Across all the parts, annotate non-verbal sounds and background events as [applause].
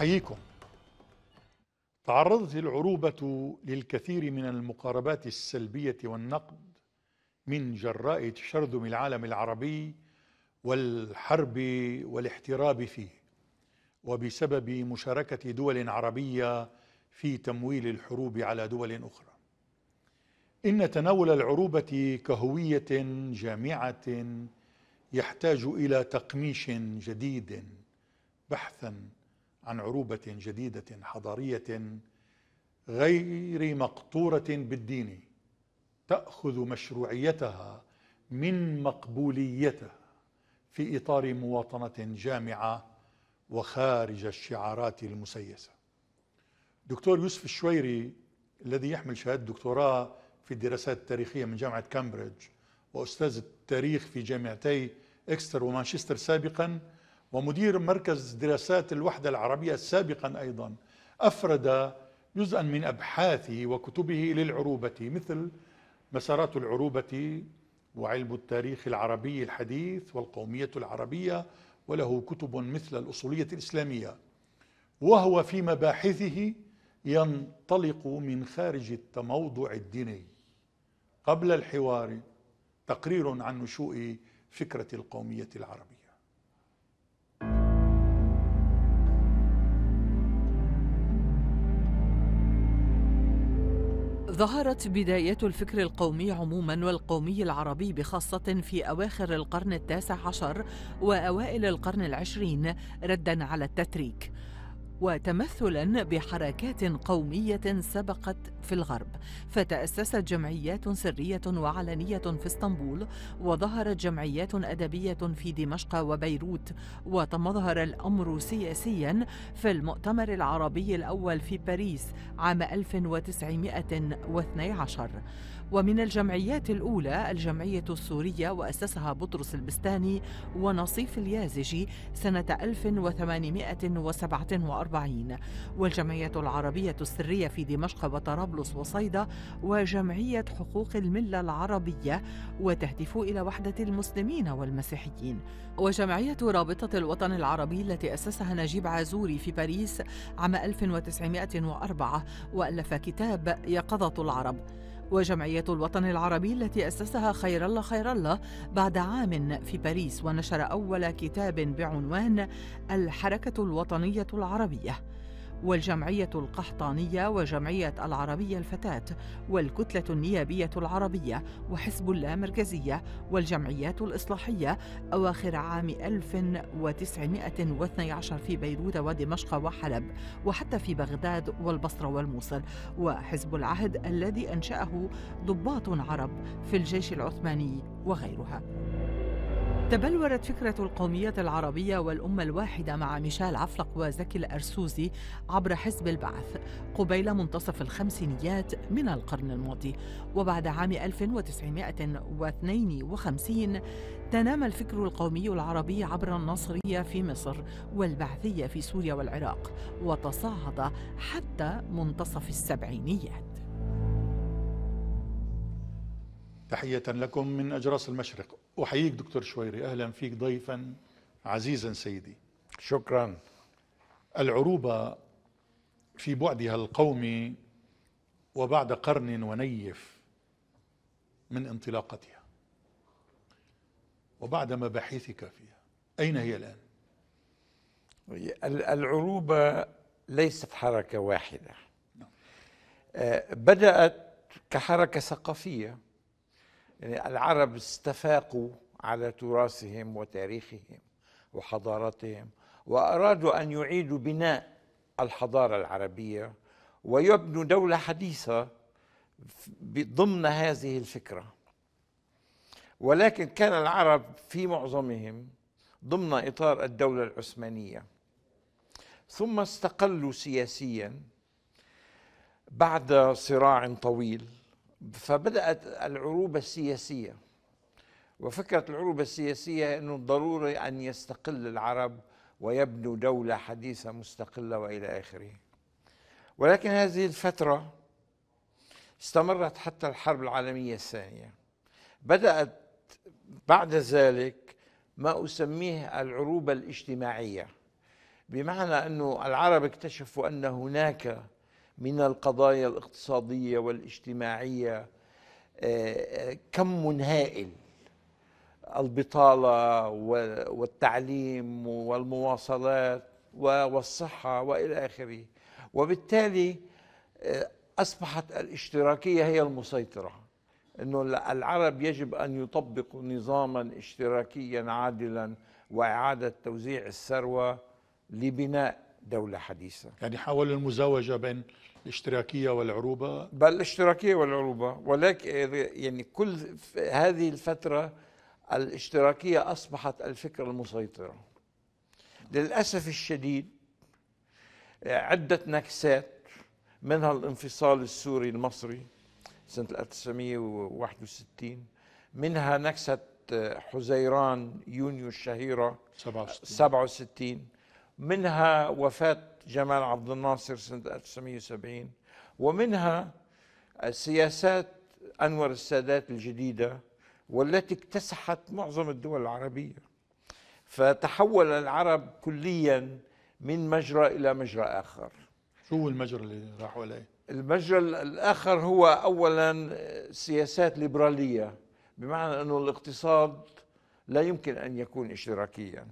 أحييكم تعرضت العروبة للكثير من المقاربات السلبية والنقد من جراء تشرذم العالم العربي والحرب والاحتراب فيه وبسبب مشاركة دول عربية في تمويل الحروب على دول أخرى إن تناول العروبة كهوية جامعة يحتاج إلى تقميش جديد بحثاً عن عروبة جديدة حضارية غير مقطورة بالدين تأخذ مشروعيتها من مقبوليته في إطار مواطنة جامعة وخارج الشعارات المسيسة دكتور يوسف الشويري الذي يحمل شهادة دكتوراه في الدراسات التاريخية من جامعة كامبريدج وأستاذ التاريخ في جامعتي إكستر ومانشستر سابقاً ومدير مركز دراسات الوحدة العربية سابقا أيضا أفرد جزءا من أبحاثه وكتبه للعروبة مثل مسارات العروبة وعلم التاريخ العربي الحديث والقومية العربية وله كتب مثل الأصولية الإسلامية وهو في مباحثه ينطلق من خارج التموضع الديني قبل الحوار تقرير عن نشوء فكرة القومية العربية ظهرت بداية الفكر القومي عموما والقومي العربي بخاصة في أواخر القرن التاسع عشر وأوائل القرن العشرين ردا على التتريك وتمثلا بحركات قوميه سبقت في الغرب فتاسست جمعيات سريه وعلنيه في اسطنبول وظهرت جمعيات ادبيه في دمشق وبيروت وتمظهر الامر سياسيا في المؤتمر العربي الاول في باريس عام 1912 ومن الجمعيات الأولى الجمعية السورية وأسسها بطرس البستاني ونصيف اليازجي سنة 1847 والجمعية العربية السرية في دمشق وطرابلس وصيدا وجمعية حقوق الملة العربية وتهدف إلى وحدة المسلمين والمسيحيين وجمعية رابطة الوطن العربي التي أسسها نجيب عازوري في باريس عام 1904 وألف كتاب يقظة العرب وجمعية الوطن العربي التي أسسها خير الله خير الله بعد عام في باريس ونشر أول كتاب بعنوان الحركة الوطنية العربية والجمعية القحطانية وجمعية العربية الفتاة والكتلة النيابية العربية وحزب الله مركزية والجمعيات الإصلاحية أواخر عام 1912 في بيروت ودمشق وحلب وحتى في بغداد والبصرة والموصل وحزب العهد الذي أنشأه ضباط عرب في الجيش العثماني وغيرها. تبلورت فكرة القومية العربية والأمة الواحدة مع ميشيل عفلق وزكي الأرسوزي عبر حزب البعث قبيل منتصف الخمسينيات من القرن الماضي وبعد عام 1952 تنام الفكر القومي العربي عبر النصرية في مصر والبعثية في سوريا والعراق وتصاعد حتى منتصف السبعينيات تحية لكم من أجراس المشرق أحييك دكتور شويري أهلا فيك ضيفا عزيزا سيدي شكرا العروبة في بعدها القومي وبعد قرن ونيف من انطلاقتها وبعد مباحثك فيها أين هي الآن؟ العروبة ليست حركة واحدة نعم. آه، بدأت كحركة ثقافية يعني العرب استفاقوا على تراثهم وتاريخهم وحضارتهم وأرادوا أن يعيدوا بناء الحضارة العربية ويبنوا دولة حديثة ضمن هذه الفكرة ولكن كان العرب في معظمهم ضمن إطار الدولة العثمانية ثم استقلوا سياسيا بعد صراع طويل فبدأت العروبة السياسية وفكرة العروبة السياسية أنه ضروري أن يستقل العرب ويبنوا دولة حديثة مستقلة وإلى آخره ولكن هذه الفترة استمرت حتى الحرب العالمية الثانية بدأت بعد ذلك ما أسميه العروبة الاجتماعية بمعنى أنه العرب اكتشفوا أن هناك من القضايا الاقتصاديه والاجتماعيه آه، آه، كم هائل البطاله والتعليم والمواصلات والصحه والى اخره وبالتالي آه، اصبحت الاشتراكيه هي المسيطره انه العرب يجب ان يطبقوا نظاما اشتراكيا عادلا واعاده توزيع الثروه لبناء دوله حديثه يعني حاولوا المزاوجه بين الاشتراكية والعروبة بل الاشتراكية والعروبة ولكن يعني كل هذه الفترة الاشتراكية أصبحت الفكرة المسيطرة للأسف الشديد عدة نكسات منها الانفصال السوري المصري سنة 1961 منها نكسة حزيران يونيو الشهيرة 67, 67 منها وفاة جمال عبد الناصر سنة 1970 ومنها سياسات أنور السادات الجديدة والتي اكتسحت معظم الدول العربية فتحول العرب كليا من مجرى إلى مجرى آخر شو هو المجرى اللي راحوا عليه؟ المجرى الآخر هو أولا سياسات ليبرالية بمعنى أنه الاقتصاد لا يمكن أن يكون اشتراكياً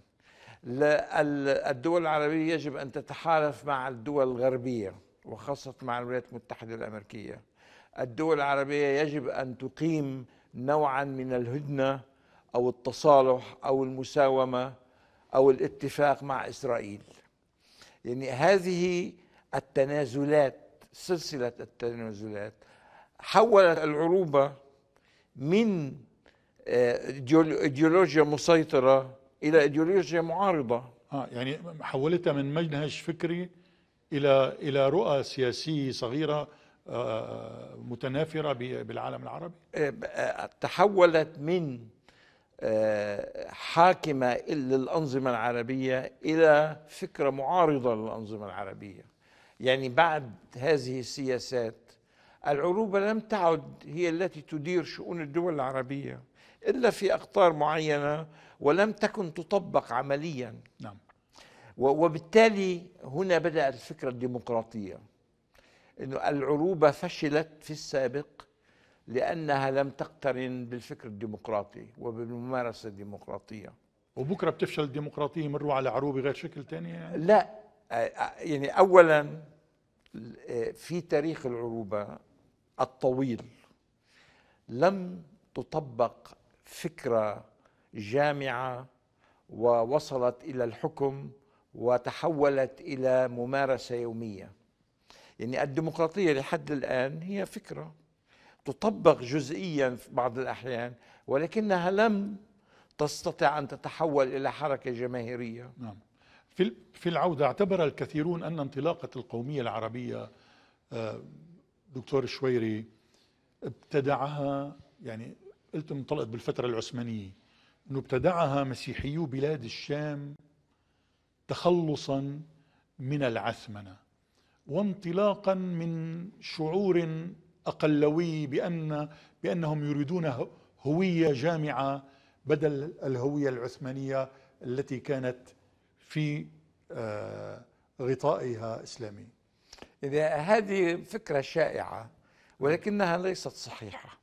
الدول العربية يجب أن تتحالف مع الدول الغربية وخاصة مع الولايات المتحدة الأمريكية الدول العربية يجب أن تقيم نوعا من الهدنة أو التصالح أو المساومة أو الاتفاق مع إسرائيل يعني هذه التنازلات سلسلة التنازلات حولت العروبة من ايديولوجيا آه، مسيطرة الى ايديولوجيا معارضه اه يعني حولتها من منهج فكري الى الى رؤى سياسيه صغيره آه، متنافره بالعالم العربي إيه، آه، تحولت من آه، حاكمه للانظمه العربيه الى فكره معارضه للانظمه العربيه يعني بعد هذه السياسات العروبه لم تعد هي التي تدير شؤون الدول العربيه الا في اقطار معينه ولم تكن تطبق عمليا نعم وبالتالي هنا بدأت الفكرة الديمقراطية أن العروبة فشلت في السابق لأنها لم تقترن بالفكر الديمقراطي وبالممارسة الديمقراطية وبكرة بتفشل الديمقراطية يمروا على عروبة غير شكل تاني يعني؟ لا يعني أولا آه، في تاريخ العروبة الطويل لم تطبق فكرة جامعه ووصلت الى الحكم وتحولت الى ممارسه يوميه يعني الديمقراطيه لحد الان هي فكره تطبق جزئيا في بعض الاحيان ولكنها لم تستطع ان تتحول الى حركه جماهيريه نعم في في العوده اعتبر الكثيرون ان انطلاقه القوميه العربيه آه، دكتور الشويري ابتدعها يعني قلت انطلقت بالفتره العثمانيه أن ابتدعها مسيحيو بلاد الشام تخلصا من العثمنة وانطلاقا من شعور أقلوي بأن بأنهم يريدون هوية جامعة بدل الهوية العثمانية التي كانت في آه، غطائها إسلامي إذا هذه فكرة شائعة ولكنها ليست صحيحة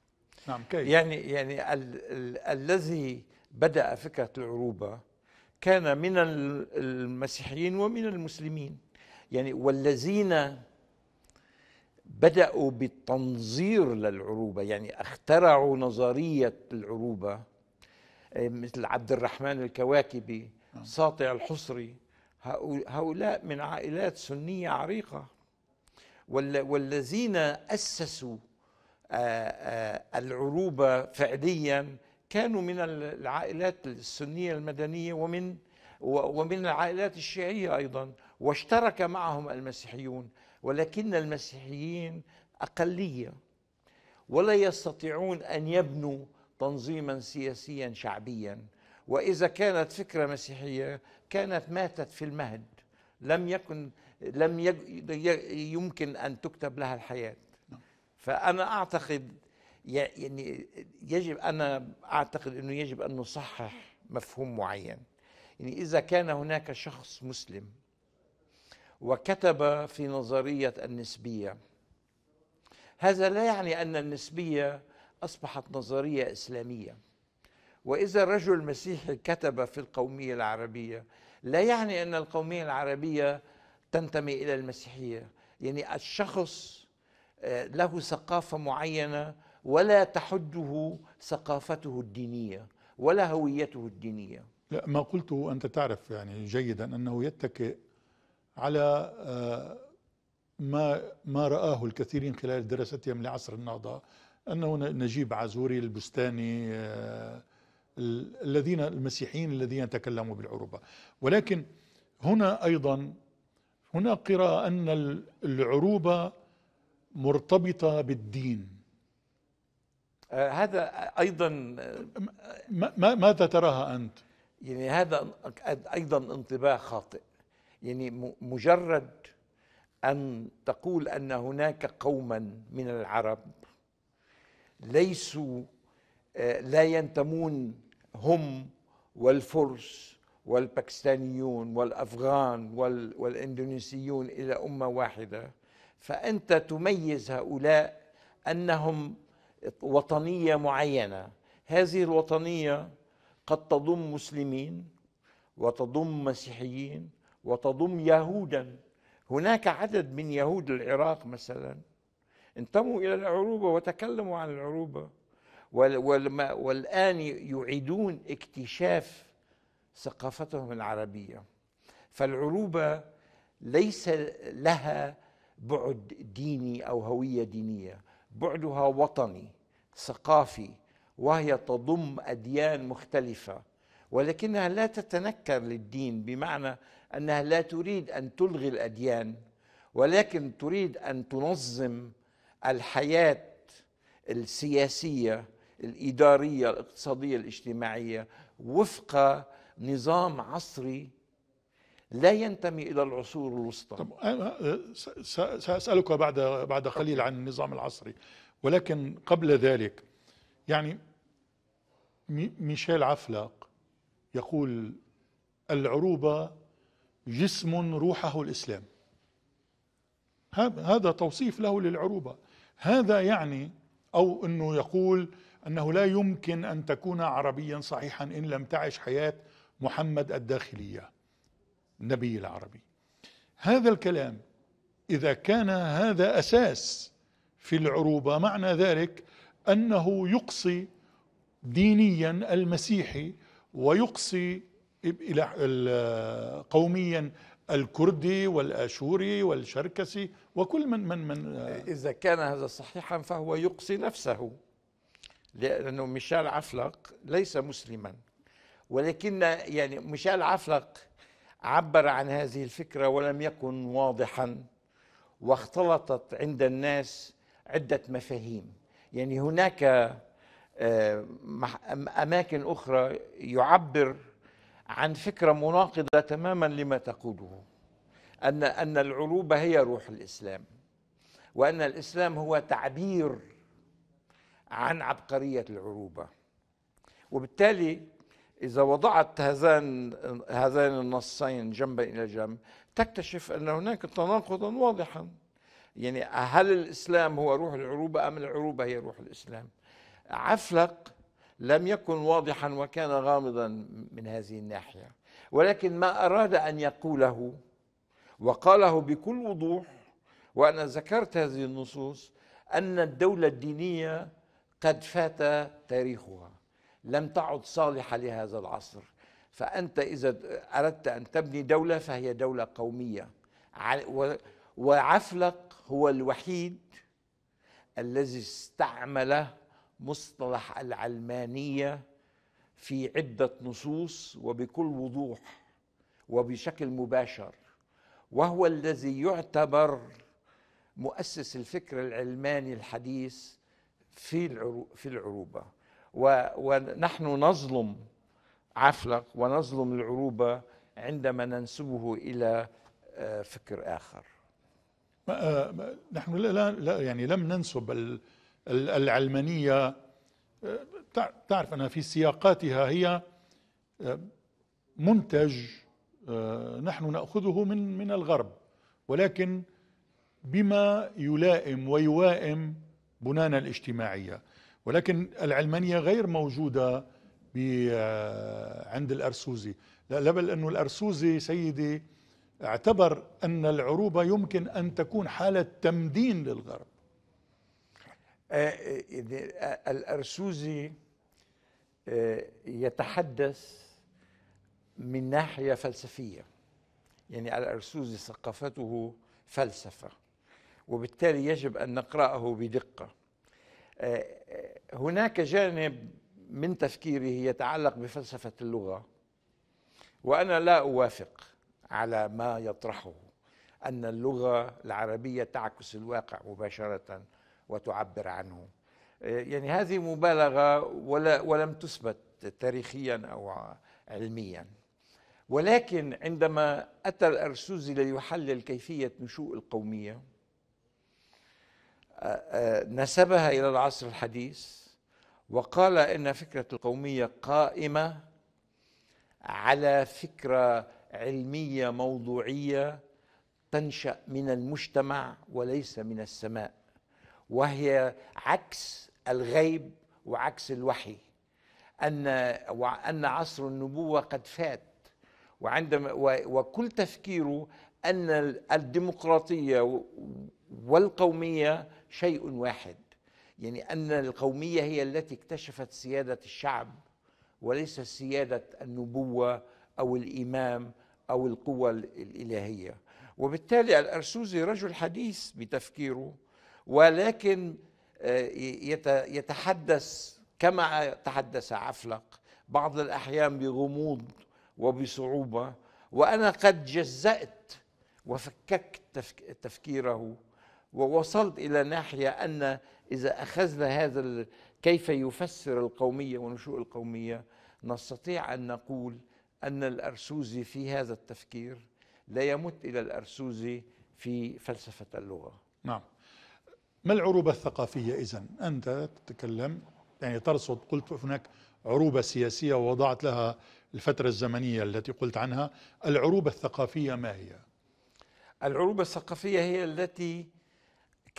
نعم كيف؟ يعني يعني ال ال الذي بدأ فكرة العروبة كان من المسيحيين ومن المسلمين يعني والذين بدأوا بالتنظير للعروبة يعني اخترعوا نظرية العروبة آه، مثل عبد الرحمن الكواكبي نعم. ساطع الحصري هؤلاء من عائلات سنية عريقة والذين أسسوا آه، آه، العروبة فعليا كانوا من العائلات السنية المدنية ومن ومن العائلات الشيعية أيضا واشترك معهم المسيحيون ولكن المسيحيين أقلية ولا يستطيعون أن يبنوا تنظيما سياسيا شعبيا وإذا كانت فكرة مسيحية كانت ماتت في المهد لم يكن لم يمكن أن تكتب لها الحياة نعم. فأنا أعتقد يعني يجب أنا أعتقد أنه يجب أن نصحح مفهوم معين يعني إذا كان هناك شخص مسلم وكتب في نظرية النسبية هذا لا يعني أن النسبية أصبحت نظرية إسلامية وإذا رجل مسيحي كتب في القومية العربية لا يعني أن القومية العربية تنتمي إلى المسيحية يعني الشخص آه، له ثقافة معينة ولا تحده ثقافته الدينيه ولا هويته الدينيه لا ما قلته انت تعرف يعني جيدا انه يتكئ على آه، ما ما رآه الكثيرين خلال دراستهم لعصر النهضه انه نجيب عازوري البستاني آه، الذين المسيحيين الذين تكلموا بالعروبه ولكن هنا ايضا هنا قراءه ان العروبه مرتبطه بالدين آه، هذا ايضا ما ماذا تراها انت؟ يعني هذا ايضا انطباع خاطئ يعني مجرد ان تقول ان هناك قوما من العرب ليسوا آه، لا ينتمون هم والفرس والباكستانيون والافغان والاندونيسيون الى امه واحده فانت تميز هؤلاء انهم وطنيه معينه هذه الوطنيه قد تضم مسلمين وتضم مسيحيين وتضم يهودا هناك عدد من يهود العراق مثلا انتموا الى العروبه وتكلموا عن العروبه والان يعيدون اكتشاف ثقافتهم العربيه فالعروبه ليس لها بعد ديني او هويه دينيه بعدها وطني ثقافي وهي تضم اديان مختلفه ولكنها لا تتنكر للدين بمعنى انها لا تريد ان تلغي الاديان ولكن تريد ان تنظم الحياه السياسيه الاداريه الاقتصاديه الاجتماعيه وفق نظام عصري لا ينتمي الى العصور الوسطى طب انا أه، ساسالك بعد بعد قليل عن النظام العصري ولكن قبل ذلك يعني ميشيل عفلاق يقول العروبه جسم روحه الاسلام هذا توصيف له للعروبه هذا يعني او انه يقول انه لا يمكن ان تكون عربيا صحيحا ان لم تعش حياه محمد الداخليه النبي العربي هذا الكلام إذا كان هذا أساس في العروبة معنى ذلك أنه يقصي دينيا المسيحي ويقصي قوميا الكردي والاشوري والشركسي وكل من من من آه. اذا كان هذا صحيحا فهو يقصي نفسه لانه ميشيل عفلق ليس مسلما ولكن يعني ميشيل عفلق عبر عن هذه الفكره ولم يكن واضحا واختلطت عند الناس عده مفاهيم يعني هناك آه، اماكن اخرى يعبر عن فكره مناقضه تماما لما تقوله ان ان العروبه هي روح الاسلام وان الاسلام هو تعبير عن عبقريه العروبه وبالتالي إذا وضعت هذان هذان النصين جنبا إلى جنب تكتشف أن هناك تناقضا واضحا يعني هل الإسلام هو روح العروبة أم العروبة هي روح الإسلام عفلق لم يكن واضحا وكان غامضا من هذه الناحية ولكن ما أراد أن يقوله وقاله بكل وضوح وأنا ذكرت هذه النصوص أن الدولة الدينية قد فات تاريخها لم تعد صالحة لهذا العصر فأنت إذا أردت أن تبني دولة فهي دولة قومية وعفلق هو الوحيد الذي استعمل مصطلح العلمانية في عدة نصوص وبكل وضوح وبشكل مباشر وهو الذي يعتبر مؤسس الفكر العلماني الحديث في في العروبه ونحن نظلم عفلق ونظلم العروبة عندما ننسبه إلى آه، فكر آخر آه، نحن لا, لا يعني لم ننسب العلمانية آه، تعرف أنها في سياقاتها هي منتج نحن نأخذه من من الغرب ولكن بما يلائم ويوائم بنانا الاجتماعية ولكن العلمانية غير موجودة عند الأرسوزي لا بل أنه الأرسوزي سيدي اعتبر أن العروبة يمكن أن تكون حالة تمدين للغرب أه، الأرسوزي أه، يتحدث من ناحية فلسفية يعني الأرسوزي ثقافته فلسفة وبالتالي يجب أن نقرأه بدقة أه، هناك جانب من تفكيره يتعلق بفلسفة اللغة وأنا لا أوافق على ما يطرحه أن اللغة العربية تعكس الواقع مباشرة وتعبر عنه يعني هذه مبالغة ولا ولم تثبت تاريخيا أو علميا ولكن عندما أتى الأرسوزي ليحلل كيفية نشوء القومية نسبها الى العصر الحديث وقال ان فكره القوميه قائمه على فكره علميه موضوعيه تنشا من المجتمع وليس من السماء وهي عكس الغيب وعكس الوحي ان وان عصر النبوه قد فات وعندما وكل تفكيره ان الديمقراطيه والقوميه شيء واحد يعني ان القوميه هي التي اكتشفت سياده الشعب وليس سياده النبوه او الامام او القوه الالهيه وبالتالي الارسوزي رجل حديث بتفكيره ولكن آه، يتحدث كما تحدث عفلق بعض الاحيان بغموض وبصعوبه وانا قد جزأت وفككت تفكيره ووصلت إلى ناحية أن إذا أخذنا هذا كيف يفسر القومية ونشوء القومية نستطيع أن نقول أن الأرسوزي في هذا التفكير لا يمت إلى الأرسوزي في فلسفة اللغة نعم ما العروبة الثقافية إذا أنت تتكلم يعني ترصد قلت هناك عروبة سياسية ووضعت لها الفترة الزمنية التي قلت عنها العروبة الثقافية ما هي؟ العروبة الثقافية هي التي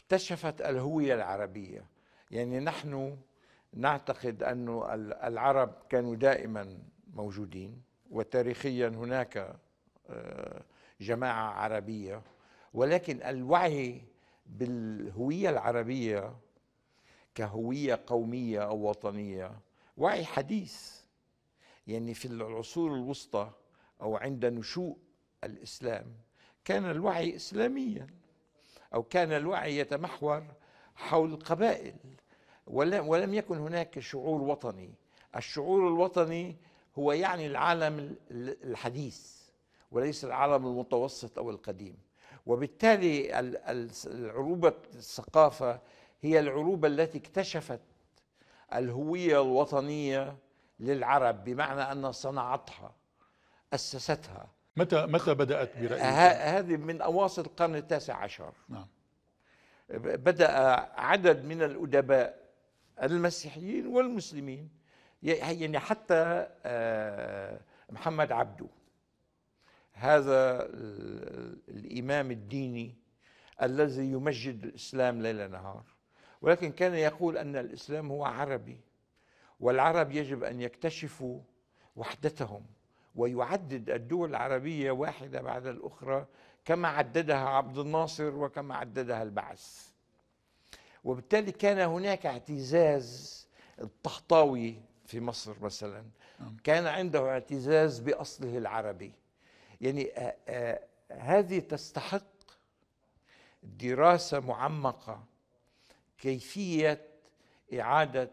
اكتشفت الهوية العربية يعني نحن نعتقد أن العرب كانوا دائما موجودين وتاريخيا هناك آه، جماعة عربية ولكن الوعي بالهوية العربية كهوية قومية أو وطنية وعي حديث يعني في العصور الوسطى أو عند نشوء الإسلام كان الوعي إسلامياً أو كان الوعي يتمحور حول القبائل ولم يكن هناك شعور وطني الشعور الوطني هو يعني العالم الحديث وليس العالم المتوسط أو القديم وبالتالي العروبة الثقافة هي العروبة التي اكتشفت الهوية الوطنية للعرب بمعنى أن صنعتها أسستها متى متى بدات برايك هذه من اواسط القرن التاسع عشر نعم بدا عدد من الادباء المسيحيين والمسلمين يعني حتى آه، محمد عبده هذا الامام الديني الذي يمجد الاسلام ليل نهار ولكن كان يقول ان الاسلام هو عربي والعرب يجب ان يكتشفوا وحدتهم ويعدد الدول العربية واحدة بعد الأخرى كما عددها عبد الناصر وكما عددها البعث وبالتالي كان هناك اعتزاز الطحطاوي في مصر مثلا نعم. كان عنده اعتزاز بأصله العربي يعني آه، آه، هذه تستحق دراسة معمقة كيفية إعادة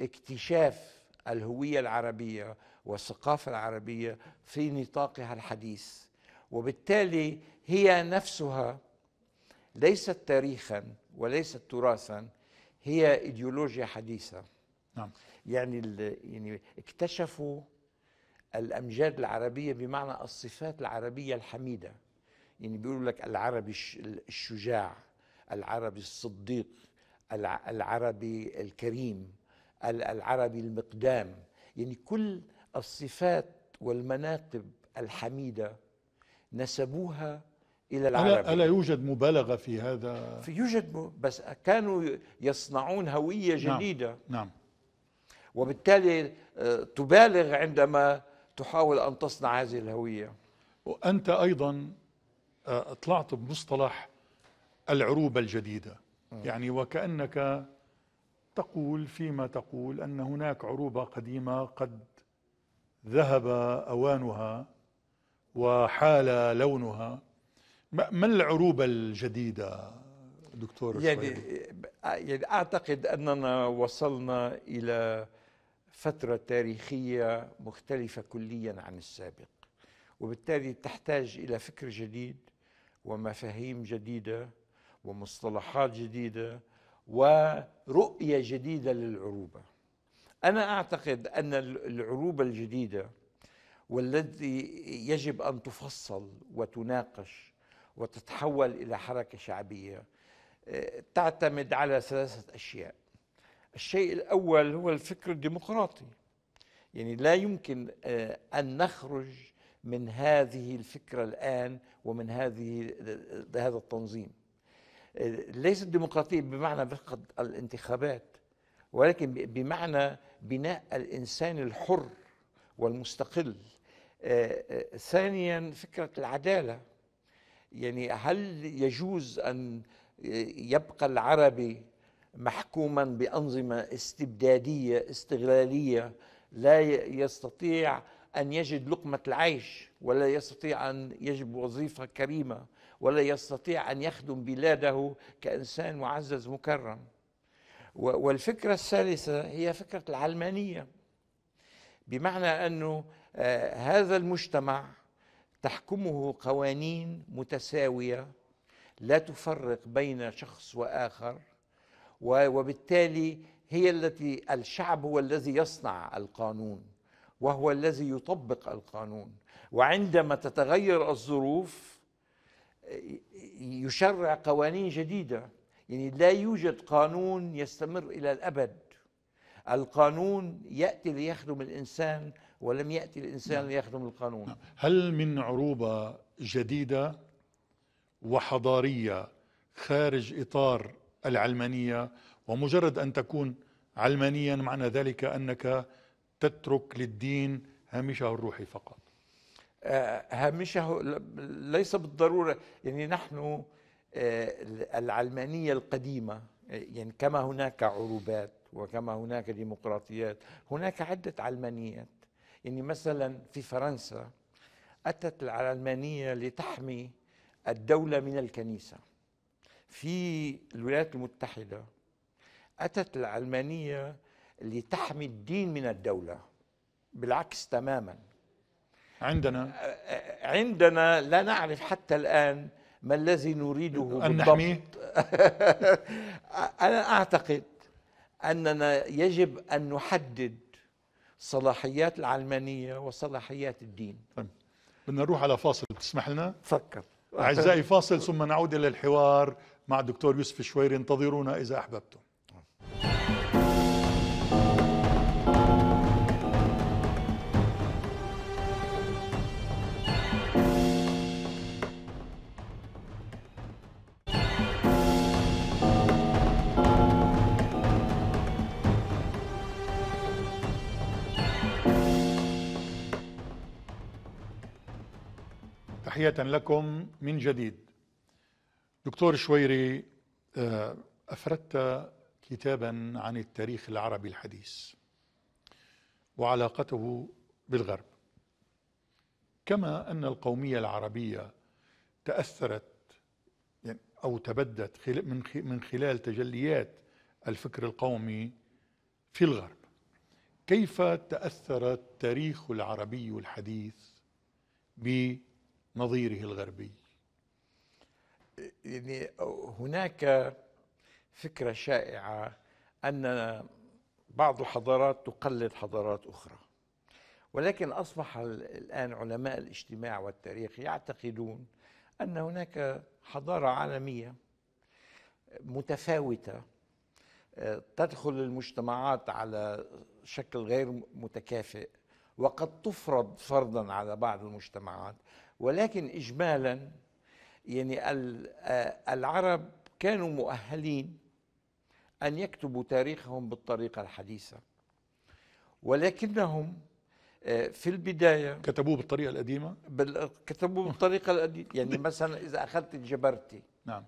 اكتشاف الهوية العربية والثقافة العربية في نطاقها الحديث وبالتالي هي نفسها ليست تاريخا وليست تراثا هي ايديولوجيا حديثه نعم يعني يعني اكتشفوا الامجاد العربيه بمعنى الصفات العربيه الحميده يعني بيقولوا لك العربي الشجاع العربي الصديق العربي الكريم العربي المقدام يعني كل الصفات والمناقب الحميدة نسبوها إلى العرب ألا يوجد مبالغة في هذا؟ في يوجد بس كانوا يصنعون هوية نعم، جديدة نعم, نعم. وبالتالي آه، تبالغ عندما تحاول أن تصنع هذه الهوية وأنت أيضا آه، طلعت بمصطلح العروبة الجديدة يعني وكأنك تقول فيما تقول أن هناك عروبة قديمة قد ذهب أوانها وحال لونها ما العروبة الجديدة دكتور يعني, يعني أعتقد أننا وصلنا إلى فترة تاريخية مختلفة كليا عن السابق وبالتالي تحتاج إلى فكر جديد ومفاهيم جديدة ومصطلحات جديدة ورؤية جديدة للعروبة أنا أعتقد أن العروبة الجديدة والتي يجب أن تفصل وتناقش وتتحول إلى حركة شعبية آه، تعتمد على ثلاثة أشياء الشيء الأول هو الفكر الديمقراطي يعني لا يمكن آه، أن نخرج من هذه الفكرة الآن ومن هذه آه، هذا التنظيم ليس الديمقراطية بمعنى فقط الانتخابات ولكن بمعنى بناء الانسان الحر والمستقل آه، آه، ثانيا فكره العداله يعني هل يجوز ان يبقى العربي محكوما بانظمه استبداديه استغلاليه لا يستطيع ان يجد لقمه العيش ولا يستطيع ان يجد وظيفه كريمه ولا يستطيع ان يخدم بلاده كانسان معزز مكرم والفكرة الثالثة هي فكرة العلمانية بمعنى أنه آه، هذا المجتمع تحكمه قوانين متساوية لا تفرق بين شخص وآخر وبالتالي هي التي الشعب هو الذي يصنع القانون وهو الذي يطبق القانون وعندما تتغير الظروف آه، يشرع قوانين جديده يعني لا يوجد قانون يستمر إلى الأبد القانون يأتي ليخدم الإنسان ولم يأتي الإنسان نعم. ليخدم القانون نعم. هل من عروبة جديدة وحضارية خارج إطار العلمانية ومجرد أن تكون علمانيا معنى ذلك أنك تترك للدين هامشه الروحي فقط آه، هامشه ليس بالضروره يعني نحن آه، العلمانية القديمة آه، يعني كما هناك عروبات وكما هناك ديمقراطيات هناك عدة علمانيات يعني مثلا في فرنسا أتت العلمانية لتحمي الدولة من الكنيسة في الولايات المتحدة أتت العلمانية لتحمي الدين من الدولة بالعكس تماما عندنا آه، عندنا لا نعرف حتى الآن ما الذي نريده أن نحميه [laughs] أنا أعتقد أننا يجب أن نحدد صلاحيات العلمانية وصلاحيات الدين طيب. بدنا نروح على فاصل تسمح لنا فكر أعزائي فاصل ثم نعود إلى الحوار مع الدكتور يوسف شويري انتظرونا إذا أحببتم تحية لكم من جديد دكتور شويري آه، أفردت كتابا عن التاريخ العربي الحديث وعلاقته بالغرب كما أن القومية العربية تأثرت يعني، أو تبدت من خلال تجليات الفكر القومي في الغرب كيف تأثر التاريخ العربي الحديث ب نظيره الغربي يعني هناك فكرة شائعة أن بعض الحضارات تقلد حضارات أخرى ولكن أصبح الآن علماء الاجتماع والتاريخ يعتقدون أن هناك حضارة عالمية متفاوتة تدخل المجتمعات على شكل غير متكافئ وقد تفرض فرضا على بعض المجتمعات ولكن إجمالا يعني العرب كانوا مؤهلين أن يكتبوا تاريخهم بالطريقة الحديثة ولكنهم في البداية كتبوه بالطريقة القديمة؟ بال... كتبوه بالطريقة القديمة يعني [laughs] مثلا إذا أخذت الجبرتي نعم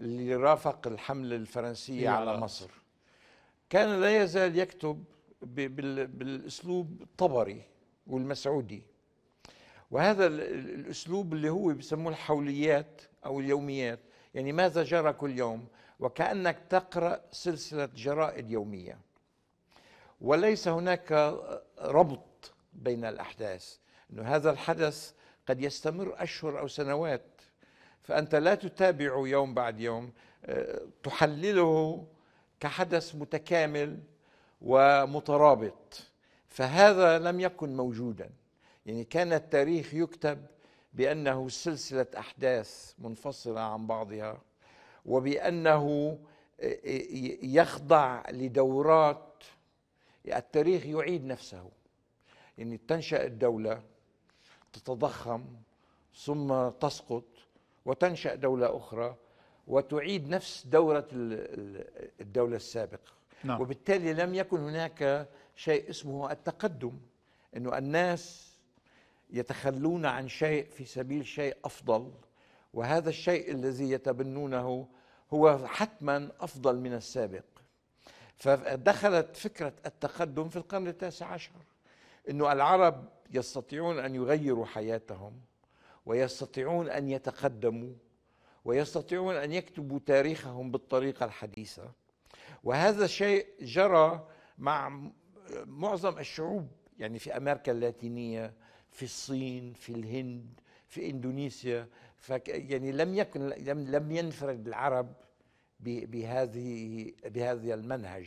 اللي رافق الحملة الفرنسية على مصر كان لا يزال يكتب ب... بال... بالأسلوب الطبري والمسعودي وهذا الاسلوب اللي هو بيسموه الحوليات او اليوميات يعني ماذا جرى كل يوم وكانك تقرا سلسله جرائد يوميه وليس هناك ربط بين الاحداث انه هذا الحدث قد يستمر اشهر او سنوات فانت لا تتابعه يوم بعد يوم آه، تحلله كحدث متكامل ومترابط فهذا لم يكن موجودا يعني كان التاريخ يكتب بأنه سلسلة أحداث منفصلة عن بعضها وبأنه آه، آه، يخضع لدورات التاريخ يعيد نفسه يعني تنشأ الدولة تتضخم ثم تسقط وتنشأ دولة أخرى وتعيد نفس دورة الدولة السابقة نعم. وبالتالي لم يكن هناك شيء اسمه التقدم أنه الناس يتخلون عن شيء في سبيل شيء افضل وهذا الشيء الذي يتبنونه هو حتما افضل من السابق فدخلت فكره التقدم في القرن التاسع عشر انه العرب يستطيعون ان يغيروا حياتهم ويستطيعون ان يتقدموا ويستطيعون ان يكتبوا تاريخهم بالطريقه الحديثه وهذا شيء جرى مع معظم الشعوب يعني في امريكا اللاتينيه في الصين في الهند في اندونيسيا يعني لم يكن لم ينفرد العرب بهذه بهذا المنهج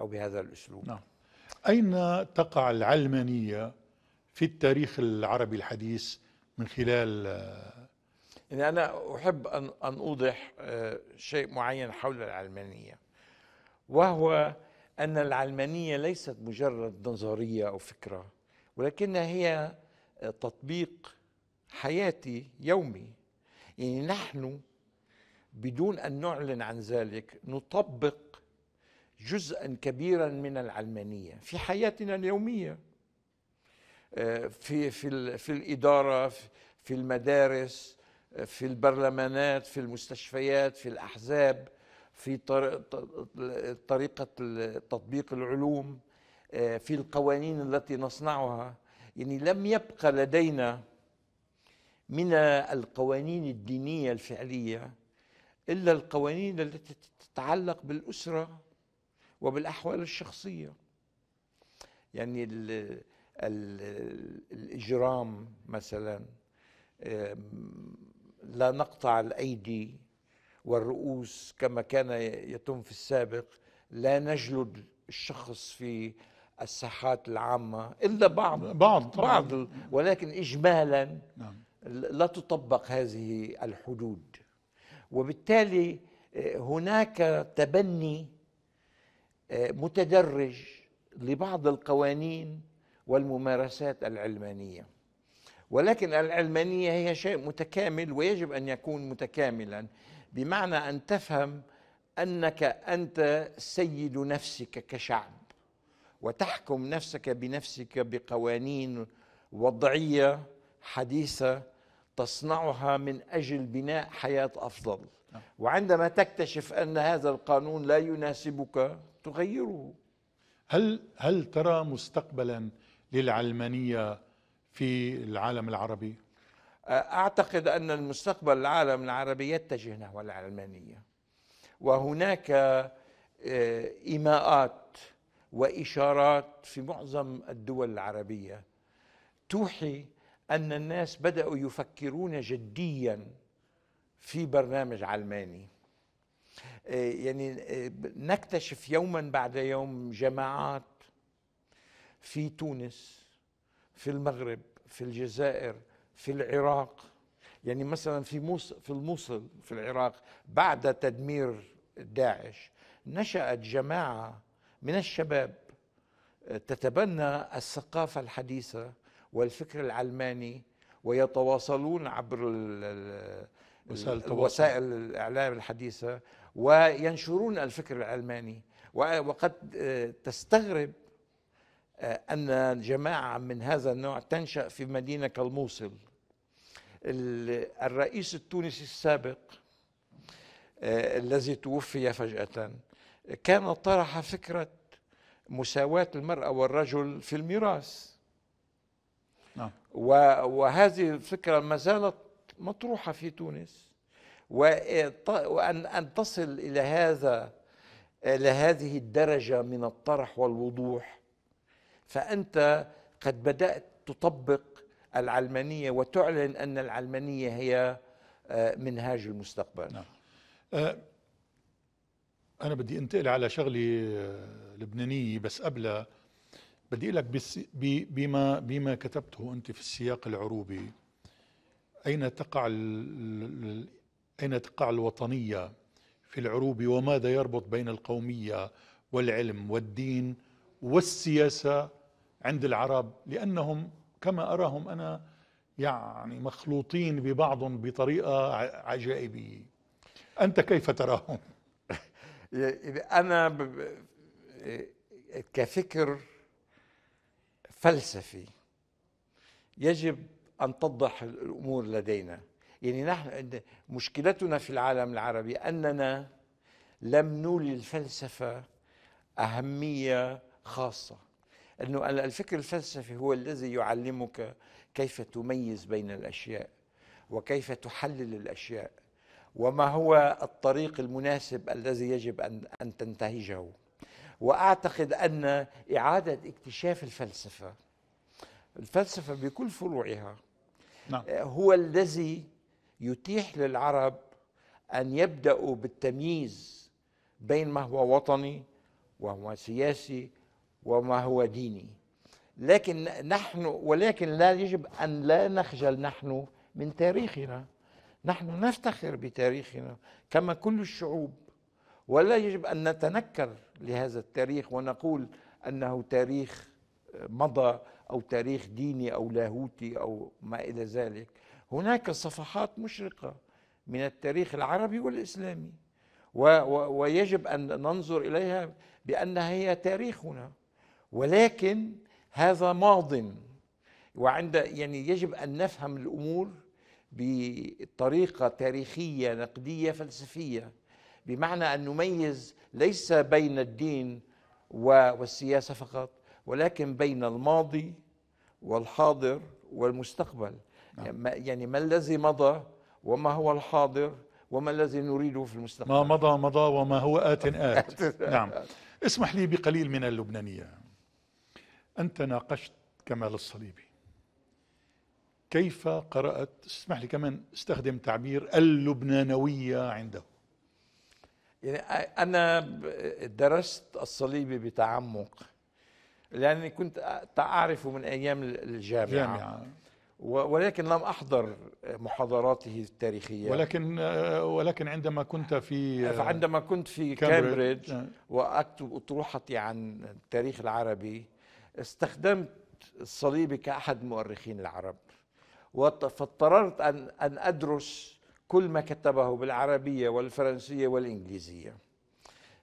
او بهذا الاسلوب نعم اين تقع العلمانيه في التاريخ العربي الحديث من خلال يعني انا احب ان ان اوضح آه، شيء معين حول العلمانيه وهو ان العلمانيه ليست مجرد نظريه او فكره ولكنها هي تطبيق حياتي يومي يعني نحن بدون ان نعلن عن ذلك نطبق جزءا كبيرا من العلمانيه في حياتنا اليوميه آه، في في في الاداره في المدارس آه، في البرلمانات في المستشفيات في الاحزاب في طريقه تطبيق العلوم آه، في القوانين التي نصنعها يعني لم يبقى لدينا من القوانين الدينيه الفعليه الا القوانين التي تتعلق بالاسره وبالاحوال الشخصيه يعني ال ال الاجرام مثلا لا نقطع الايدي والرؤوس كما كان يتم في السابق لا نجلد الشخص في الساحات العامة إلا بعض بعض, بعض ولكن إجمالا نعم. لا تطبق هذه الحدود وبالتالي آه، هناك تبني آه، متدرج لبعض القوانين والممارسات العلمانيه ولكن العلمانيه هي شيء متكامل ويجب ان يكون متكاملا بمعنى ان تفهم انك انت سيد نفسك كشعب وتحكم نفسك بنفسك بقوانين وضعيه حديثه تصنعها من اجل بناء حياه افضل نعم. وعندما تكتشف ان هذا القانون لا يناسبك تغيره هل هل ترى مستقبلا للعلمانيه في العالم العربي اعتقد ان المستقبل العالم العربي يتجه نحو العلمانيه وهناك آه، ايماءات واشارات في معظم الدول العربيه توحي ان الناس بداوا يفكرون جديا في برنامج علماني آه، يعني آه، نكتشف يوما بعد يوم جماعات في تونس في المغرب في الجزائر في العراق يعني مثلا في موصل في الموصل في العراق بعد تدمير داعش نشأت جماعة من الشباب آه، تتبنى الثقافة الحديثة والفكر العلماني ويتواصلون عبر وسائل, وسائل الإعلام الحديثة وينشرون الفكر العلماني وقد آه، تستغرب آه، أن جماعة من هذا النوع تنشأ في مدينة كالموصل الرئيس التونسي السابق الذي توفي فجأة كان طرح فكرة مساواة المرأة والرجل في الميراث نعم. وهذه الفكرة ما زالت مطروحة في تونس وأن أن تصل إلى هذا إلى هذه الدرجة من الطرح والوضوح فأنت قد بدأت تطبق العلمانية وتعلن أن العلمانية هي آه، منهاج المستقبل نعم. آه، انا بدي انتقل على شغله آه، لبنانيه بس قبلها بدي لك بما بما كتبته انت في السياق العروبي اين تقع اين تقع الوطنيه في العروبي وماذا يربط بين القوميه والعلم والدين والسياسه عند العرب لانهم كما اراهم انا يعني مخلوطين ببعض بطريقه عجائبيه انت كيف تراهم انا كفكر فلسفي يجب ان تضح الامور لدينا يعني نحن مشكلتنا في العالم العربي اننا لم نولي الفلسفه اهميه خاصه انه الفكر الفلسفي هو الذي يعلمك كيف تميز بين الاشياء وكيف تحلل الاشياء وما هو الطريق المناسب الذي يجب ان ان تنتهجه واعتقد ان اعاده اكتشاف الفلسفه الفلسفه بكل فروعها نعم. هو الذي يتيح للعرب ان يبداوا بالتمييز بين ما هو وطني وهو سياسي وما هو ديني لكن نحن ولكن لا يجب ان لا نخجل نحن من تاريخنا نحن نفتخر بتاريخنا كما كل الشعوب ولا يجب ان نتنكر لهذا التاريخ ونقول انه تاريخ آه، مضى او تاريخ ديني او لاهوتي او ما الى ذلك هناك صفحات مشرقه من التاريخ العربي والاسلامي و و ويجب ان ننظر اليها بانها هي تاريخنا ولكن هذا ماض وعند يعني يجب ان نفهم الامور بطريقه تاريخيه نقديه فلسفيه بمعنى ان نميز ليس بين الدين والسياسه فقط ولكن بين الماضي والحاضر والمستقبل نعم. يعني ما الذي مضى وما هو الحاضر وما الذي نريده في المستقبل ما مضى مضى وما هو آت آت [laughs] نعم اسمح لي بقليل من اللبنانية أنت ناقشت كمال الصليبي كيف قرأت اسمح لي كمان استخدم تعبير اللبنانوية عنده يعني أنا درست الصليبي بتعمق لأني كنت أعرفه من أيام الجامعة جامعة. ولكن لم أحضر محاضراته التاريخية ولكن ولكن عندما كنت في عندما كنت في كامبريدج آه. وأكتب أطروحتي عن التاريخ العربي استخدمت الصليبي كأحد مؤرخين العرب فاضطررت أن, أن أدرس كل ما كتبه بالعربية والفرنسية والإنجليزية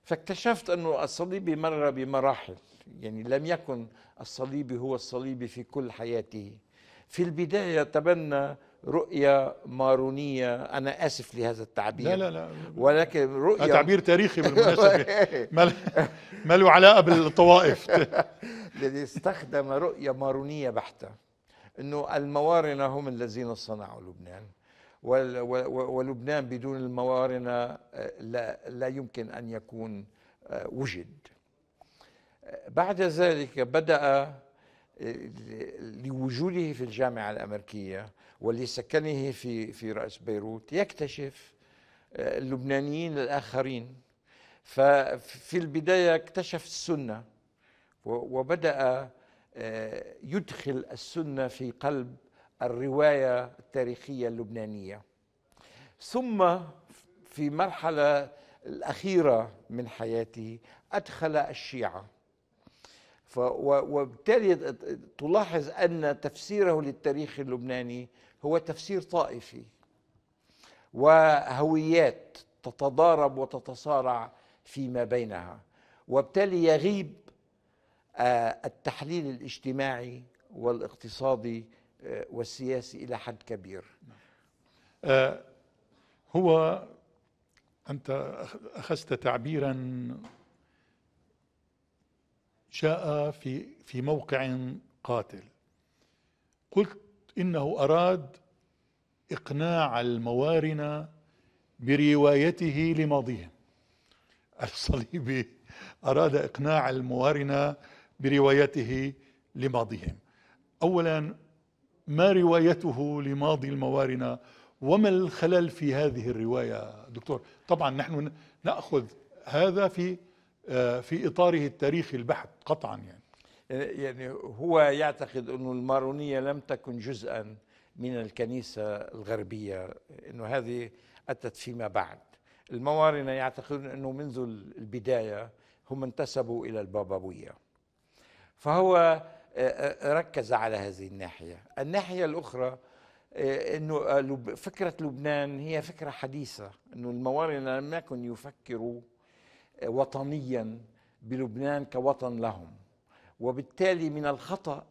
فاكتشفت أن الصليبي مر بمراحل يعني لم يكن الصليبي هو الصليبي في كل حياته في البداية تبنى رؤية مارونية أنا آسف لهذا التعبير لا لا لا ولكن رؤية تعبير تاريخي بالمناسبة ما له علاقة بالطوائف [laughs] الذي استخدم رؤية مارونية بحتة انه الموارنه هم الذين صنعوا لبنان ولبنان بدون الموارنه آه، لا, لا يمكن ان يكون آه، وجد آه، بعد ذلك بدا لوجوده في الجامعه الامريكيه ولسكنه في في راس بيروت يكتشف اللبنانيين الاخرين ففي البدايه اكتشف السنه وبدا آه، يدخل السنه في قلب الروايه التاريخيه اللبنانيه ثم في مرحله الاخيره من حياته ادخل الشيعه وبالتالي تلاحظ ان تفسيره للتاريخ اللبناني هو تفسير طائفي وهويات تتضارب وتتصارع فيما بينها وبالتالي يغيب آه، التحليل الاجتماعي والاقتصادي آه، والسياسي الى حد كبير آه، هو انت اخذت تعبيرا جاء في في موقع قاتل قلت انه اراد اقناع الموارنه بروايته لماضيهم [laughs] الصليبي اراد اقناع الموارنه بروايته لماضيهم اولا ما روايته لماضي الموارنه وما الخلل في هذه الروايه دكتور طبعا نحن ناخذ هذا في آه، في اطاره التاريخي البحت قطعا يعني آه، يعني هو يعتقد انه المارونيه لم تكن جزءا من الكنيسه الغربيه انه هذه اتت فيما بعد الموارنه يعتقدون انه منذ البدايه هم انتسبوا الى البابويه فهو آه، آه، ركز على هذه الناحيه الناحيه الاخرى آه، انه فكره لبنان هي فكره حديثه انه الموارنه لم يكن يفكروا وطنيا بلبنان كوطن لهم وبالتالي من الخطا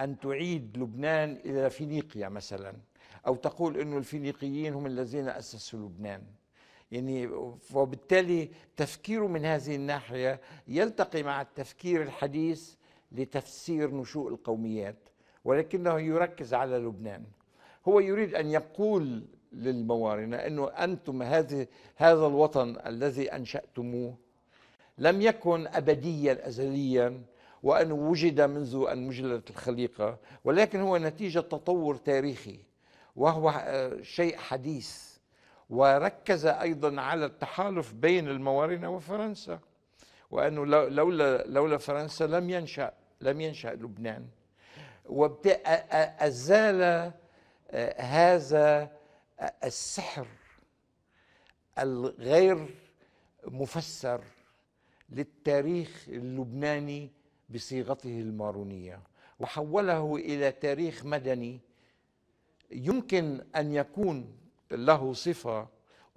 ان تعيد لبنان الى فينيقيا مثلا او تقول انه الفينيقيين هم الذين اسسوا لبنان يعني وبالتالي تفكيره من هذه الناحيه يلتقي مع التفكير الحديث لتفسير نشوء القوميات ولكنه يركز على لبنان هو يريد ان يقول للموارنه انه انتم هذه هذا الوطن الذي انشاتموه لم يكن ابديا ازليا وان وجد منذ ان وجدت الخليقه ولكن هو نتيجه تطور تاريخي وهو آه، شيء حديث وركز ايضا على التحالف بين الموارنه وفرنسا وانه لولا لولا فرنسا لم ينشا لم ينشا لبنان وازال آه، هذا آه، السحر الغير مفسر للتاريخ اللبناني بصيغته المارونيه وحوله الى تاريخ مدني يمكن ان يكون له صفه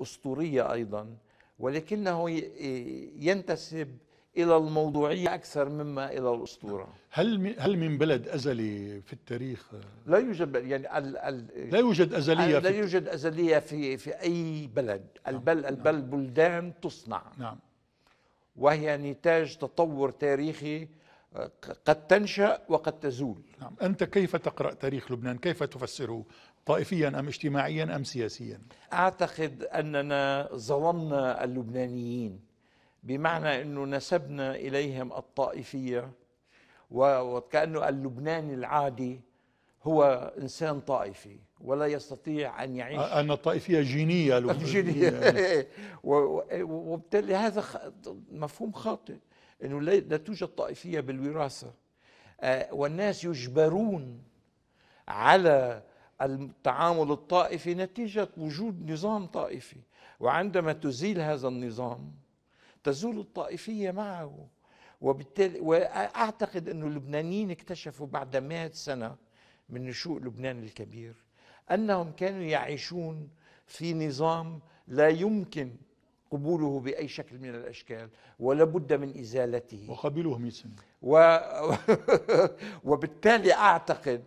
اسطوريه ايضا ولكنه ينتسب الى الموضوعيه اكثر مما الى الاسطوره هل هل من بلد ازلي في التاريخ لا يوجد يعني ال ال لا يوجد ازليه لا يوجد ازليه في في اي بلد البل نعم، البل نعم. بلدان تصنع نعم وهي نتاج تطور تاريخي آه، قد تنشا وقد تزول نعم انت كيف تقرا تاريخ لبنان كيف تفسره طائفيا أم اجتماعيا أم سياسيا أعتقد أننا ظلمنا اللبنانيين بمعنى أنه نسبنا إليهم الطائفية وكأنه اللبناني العادي هو إنسان طائفي ولا يستطيع أن يعيش أن الطائفية جينية [laughs] جينية [laughs] وبالتالي هذا مفهوم خاطئ أنه لا توجد طائفية بالوراثة آه، والناس يجبرون على التعامل الطائفي نتيجة وجود نظام طائفي وعندما تزيل هذا النظام تزول الطائفية معه وبالتالي وأعتقد أن اللبنانيين اكتشفوا بعد مئة سنة من نشوء لبنان الكبير أنهم كانوا يعيشون في نظام لا يمكن قبوله بأي شكل من الأشكال ولا بد من إزالته وقبلوه 100 سنة و... [laughs] وبالتالي أعتقد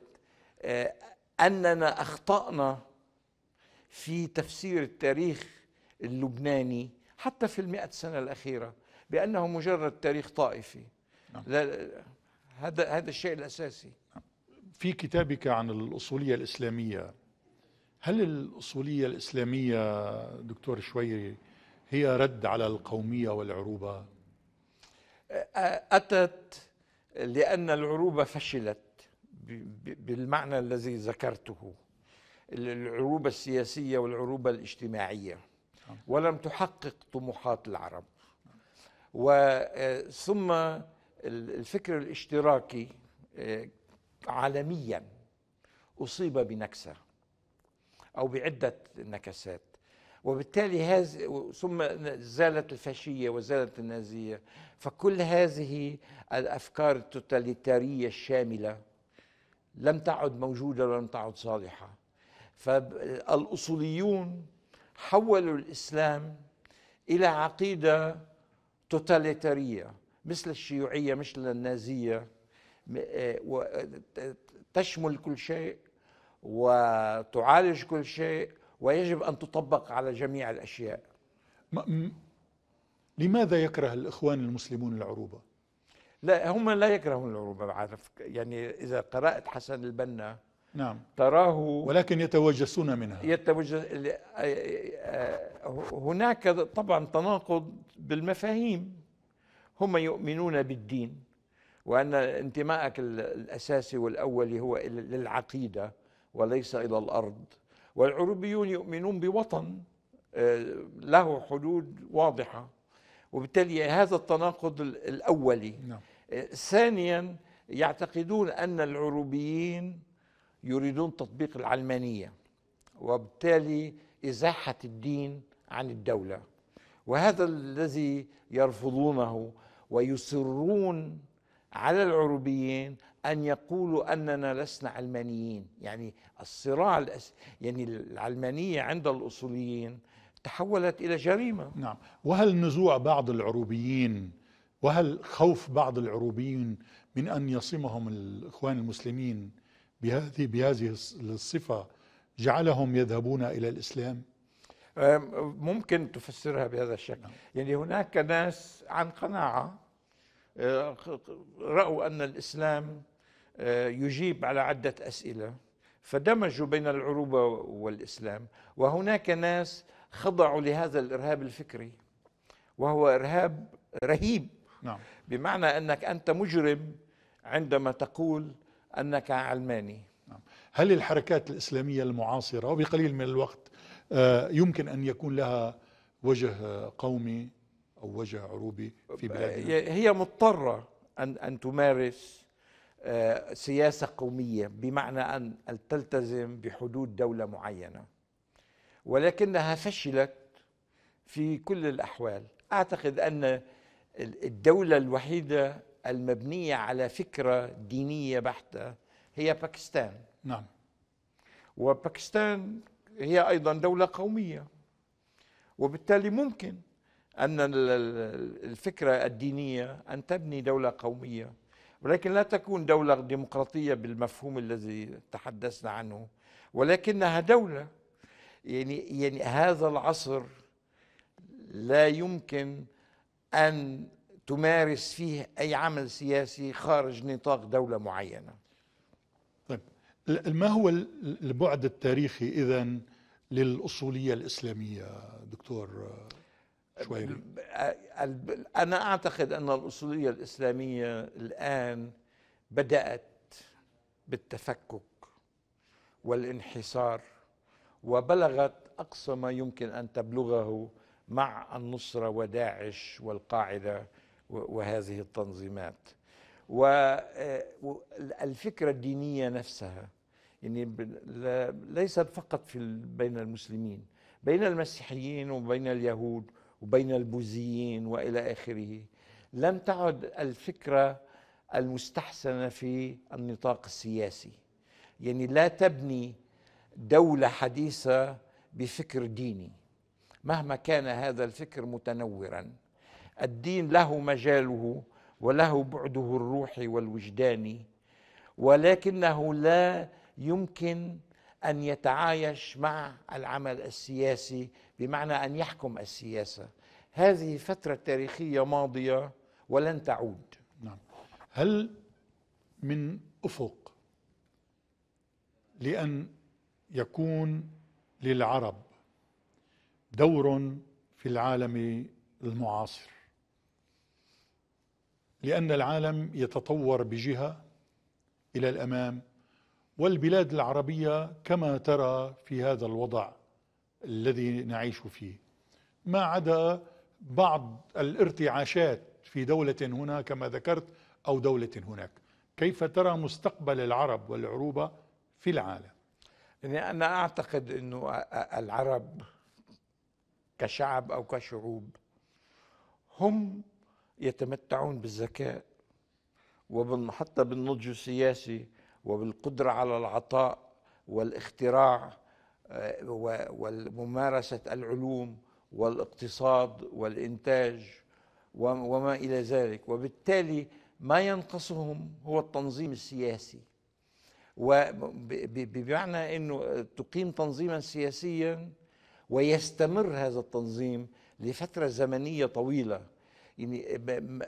آه، اننا اخطانا في تفسير التاريخ اللبناني حتى في المئة سنة الأخيرة بأنه مجرد تاريخ طائفي نعم. لا. هذا هذا الشيء الأساسي نعم. في كتابك عن الأصولية الإسلامية هل الأصولية الإسلامية دكتور شويري هي رد على القومية والعروبة؟ أتت لأن العروبة فشلت بالمعنى الذي ذكرته العروبة السياسية والعروبة الاجتماعية نعم. ولم تحقق طموحات العرب وثم آه، الفكر الاشتراكي آه، عالميا أصيب بنكسة أو بعدة نكسات وبالتالي هذه ثم زالت الفاشية وزالت النازية فكل هذه الأفكار التوتاليتارية الشاملة لم تعد موجودة ولم تعد صالحة فالأصوليون حولوا الإسلام إلى عقيدة توتاليتارية مثل الشيوعية مثل النازية تشمل كل شيء وتعالج كل شيء ويجب أن تطبق على جميع الأشياء لماذا يكره الإخوان المسلمون العروبة؟ لا هم لا يكرهون العروبة بعرف يعني إذا قرأت حسن البنا نعم تراه ولكن يتوجسون منها يتوجس هناك طبعا تناقض بالمفاهيم هم يؤمنون بالدين وأن انتمائك الأساسي والأولي هو للعقيدة وليس إلى الأرض والعروبيون يؤمنون بوطن آه، له حدود واضحة وبالتالي هذا التناقض الأولي نعم. ثانيا يعتقدون أن العروبيين يريدون تطبيق العلمانية وبالتالي إزاحة الدين عن الدولة وهذا الذي يرفضونه ويصرون على العروبيين أن يقولوا أننا لسنا علمانيين يعني الصراع الأس... يعني العلمانية عند الأصوليين تحولت إلى جريمة نعم وهل نزوع بعض العروبيين وهل خوف بعض العروبيين من أن يصمهم الإخوان المسلمين بهذه بهذه الصفة جعلهم يذهبون إلى الإسلام؟ ممكن تفسرها بهذا الشكل نعم. يعني هناك ناس عن قناعة أه، رأوا أن الإسلام أه، يجيب على عدة أسئلة فدمجوا بين العروبة والإسلام وهناك ناس خضعوا لهذا الإرهاب الفكري وهو إرهاب رهيب نعم. بمعنى أنك أنت مجرم عندما تقول أنك علماني نعم. هل الحركات الإسلامية المعاصرة وبقليل من الوقت آه، يمكن أن يكون لها وجه قومي أو وجه عروبي في بلادنا هي مضطرة أن, أن تمارس آه، سياسة قومية بمعنى أن تلتزم بحدود دولة معينة ولكنها فشلت في كل الأحوال أعتقد أن الدولة الوحيدة المبنية على فكرة دينية بحتة هي باكستان نعم وباكستان هي أيضا دولة قومية وبالتالي ممكن أن الفكرة الدينية أن تبني دولة قومية ولكن لا تكون دولة ديمقراطية بالمفهوم الذي تحدثنا عنه ولكنها دولة يعني يعني هذا العصر لا يمكن ان تمارس فيه اي عمل سياسي خارج نطاق دوله معينه. طيب ما هو البعد التاريخي اذا للاصوليه الاسلاميه دكتور شويري؟ انا اعتقد ان الاصوليه الاسلاميه الان بدات بالتفكك والانحسار وبلغت اقصى ما يمكن ان تبلغه مع النصرة وداعش والقاعدة وهذه التنظيمات والفكرة الدينية نفسها يعني ليست فقط في بين المسلمين بين المسيحيين وبين اليهود وبين البوذيين والى اخره لم تعد الفكره المستحسنه في النطاق السياسي يعني لا تبني دوله حديثه بفكر ديني مهما كان هذا الفكر متنورا الدين له مجاله وله بعده الروحي والوجداني ولكنه لا يمكن ان يتعايش مع العمل السياسي بمعنى ان يحكم السياسه هذه فتره تاريخيه ماضيه ولن تعود نعم هل من افق لان يكون للعرب دور في العالم المعاصر لأن العالم يتطور بجهة إلى الأمام والبلاد العربية كما ترى في هذا الوضع الذي نعيش فيه ما عدا بعض الارتعاشات في دولة هنا كما ذكرت أو دولة هناك كيف ترى مستقبل العرب والعروبة في العالم؟ يعني أنا أعتقد أنه العرب كشعب او كشعوب هم يتمتعون بالذكاء وحتى بالنضج السياسي وبالقدره على العطاء والاختراع آه، وممارسه العلوم والاقتصاد والانتاج وما الى ذلك وبالتالي ما ينقصهم هو التنظيم السياسي وبمعنى انه تقيم تنظيما سياسيا ويستمر هذا التنظيم لفترة زمنية طويلة يعني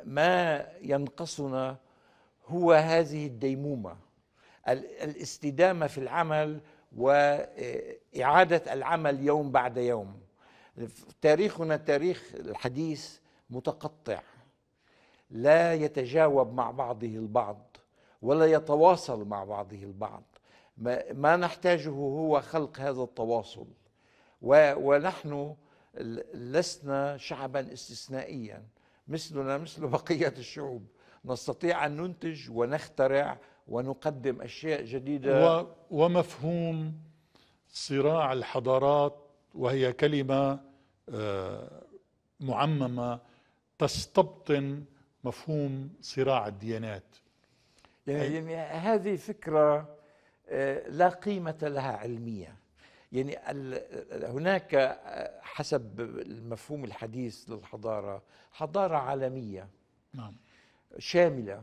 ما ينقصنا هو هذه الديمومة الاستدامة في العمل وإعادة آه، العمل يوم بعد يوم تاريخنا تاريخ الحديث متقطع لا يتجاوب مع بعضه البعض ولا يتواصل مع بعضه البعض ما نحتاجه هو خلق هذا التواصل ونحن لسنا شعبا استثنائيا مثلنا مثل بقيه الشعوب نستطيع ان ننتج ونخترع ونقدم اشياء جديده و ومفهوم صراع الحضارات وهي كلمه آه، معممه تستبطن مفهوم صراع الديانات يعني, يعني هذه فكره آه، لا قيمه لها علميا يعني هناك حسب المفهوم الحديث للحضارة حضارة عالمية نعم. شاملة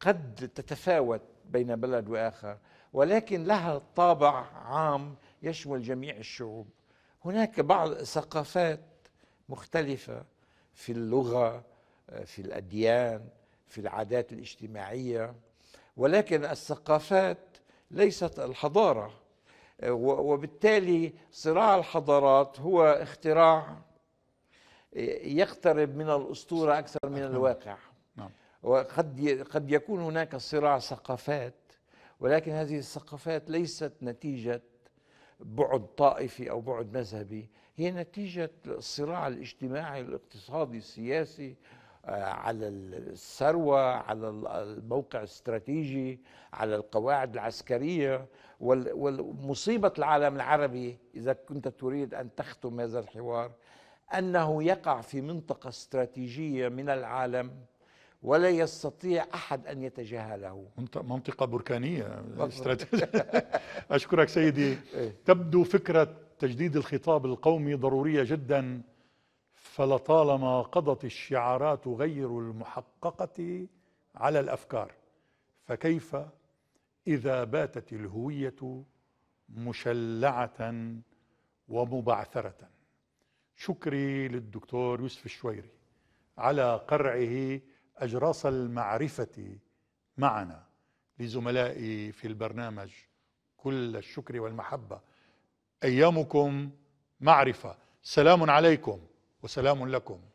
قد تتفاوت بين بلد وآخر ولكن لها طابع عام يشمل جميع الشعوب هناك بعض ثقافات مختلفة في اللغة في الأديان في العادات الاجتماعية ولكن الثقافات ليست الحضارة وبالتالي صراع الحضارات هو اختراع يقترب من الاسطوره اكثر من نعم. الواقع نعم. وقد قد يكون هناك صراع ثقافات ولكن هذه الثقافات ليست نتيجه بعد طائفي او بعد مذهبي هي نتيجه الصراع الاجتماعي الاقتصادي السياسي آه، على الثروة على الموقع الاستراتيجي على القواعد العسكرية ومصيبة العالم العربي إذا كنت تريد أن تختم هذا الحوار أنه يقع في منطقة استراتيجية من العالم ولا يستطيع أحد أن يتجاهله منطقة بركانية [laughs] أشكرك سيدي إيه. تبدو فكرة تجديد الخطاب القومي ضرورية جداً فلطالما قضت الشعارات غير المحققة على الأفكار فكيف إذا باتت الهوية مشلعة ومبعثرة شكري للدكتور يوسف الشويري على قرعه أجراس المعرفة معنا لزملائي في البرنامج كل الشكر والمحبة أيامكم معرفة سلام عليكم وسلام لكم